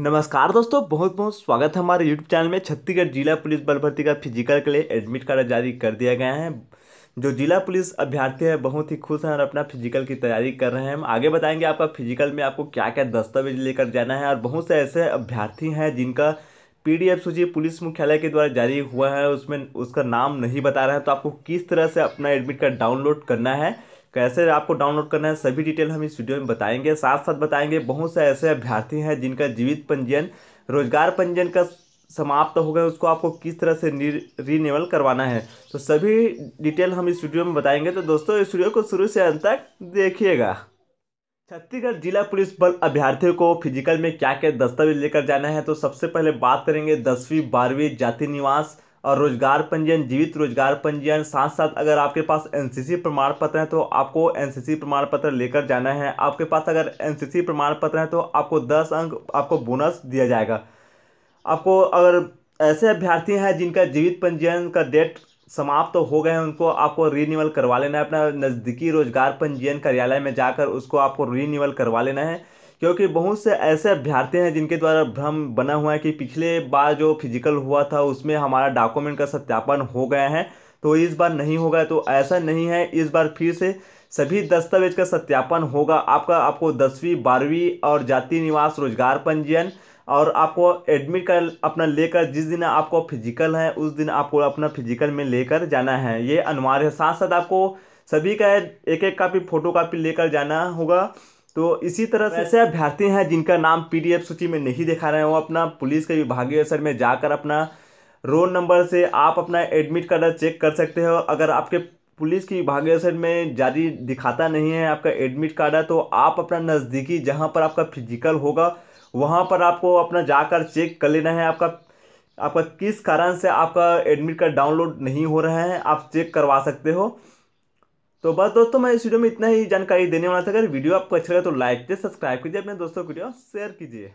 नमस्कार दोस्तों बहुत बहुत स्वागत है हमारे यूट्यूब चैनल में छत्तीसगढ़ जिला पुलिस बल भर्ती का फिजिकल के लिए एडमिट कार्ड जारी कर दिया गया है जो जिला पुलिस अभ्यर्थी है बहुत ही खुश हैं और अपना फिजिकल की तैयारी कर रहे हैं हम आगे बताएंगे आपका फिजिकल में आपको क्या क्या दस्तावेज लेकर जाना है और बहुत से ऐसे अभ्यर्थी हैं जिनका पी सूची पुलिस मुख्यालय के द्वारा जारी हुआ है उसमें उसका नाम नहीं बता रहे हैं तो आपको किस तरह से अपना एडमिट कार्ड डाउनलोड करना है कैसे आपको डाउनलोड करना है सभी डिटेल हम इस वीडियो में बताएंगे साथ साथ बताएंगे बहुत से ऐसे अभ्यर्थी हैं जिनका जीवित पंजीयन रोजगार पंजीयन का समाप्त तो हो गए उसको आपको किस तरह से रीनेवल करवाना है तो सभी डिटेल हम इस वीडियो में बताएंगे तो दोस्तों इस वीडियो को शुरू से अंत तक देखिएगा छत्तीसगढ़ जिला पुलिस बल अभ्यर्थियों को फिजिकल में क्या क्या दस्तावेज लेकर जाना है तो सबसे पहले बात करेंगे दसवीं बारहवीं जाति निवास और रोजगार पंजीयन जीवित रोजगार पंजीयन साथ साथ अगर आपके पास एनसीसी प्रमाण पत्र है तो आपको एनसीसी प्रमाण पत्र लेकर जाना है आपके पास अगर एनसीसी प्रमाण पत्र है तो आपको दस अंक आपको बोनस दिया जाएगा आपको अगर ऐसे अभ्यर्थी हैं जिनका जीवित पंजीयन का डेट समाप्त तो हो गए हैं उनको आपको रीन्यूअल करवा लेना है अपना नज़दीकी रोजगार पंजीयन कार्यालय में जाकर उसको आपको रीन्यूअल करवा लेना है क्योंकि बहुत से ऐसे अभ्यर्थी हैं जिनके द्वारा भ्रम बना हुआ है कि पिछले बार जो फिजिकल हुआ था उसमें हमारा डॉक्यूमेंट का सत्यापन हो गया है तो इस बार नहीं होगा तो ऐसा नहीं है इस बार फिर से सभी दस्तावेज का सत्यापन होगा आपका आपको दसवीं बारहवीं और जाति निवास रोजगार पंजीयन और आपको एडमिट कर अपना लेकर जिस दिन आपको फिजिकल है उस दिन आपको अपना फिजिकल में लेकर जाना है ये अनिवार्य है साथ साथ आपको सभी का एक एक कापी फोटो कापी लेकर जाना होगा तो इसी तरह से ऐसे अभ्यर्थी हैं जिनका नाम पीडीएफ सूची में नहीं दिखा रहे हैं वो अपना पुलिस के विभागीय सर में जाकर अपना रोल नंबर से आप अपना एडमिट कार्ड चेक कर सकते हो अगर आपके पुलिस की विभागीय सर में जारी दिखाता नहीं है आपका एडमिट कार्ड है तो आप अपना नज़दीकी जहाँ पर आपका फिजिकल होगा वहाँ पर आपको अपना जाकर चेक कर लेना है आपका आपका किस कारण से आपका एडमिट कार्ड डाउनलोड नहीं हो रहा है आप चेक करवा सकते हो तो बस दोस्तों मैं इस वीडियो में इतना ही जानकारी देने वाला था अगर वीडियो आपको अच्छा लगे तो लाइक कीजिए सब्सक्राइब कीजिए अपने दोस्तों को वीडियो शेयर कीजिए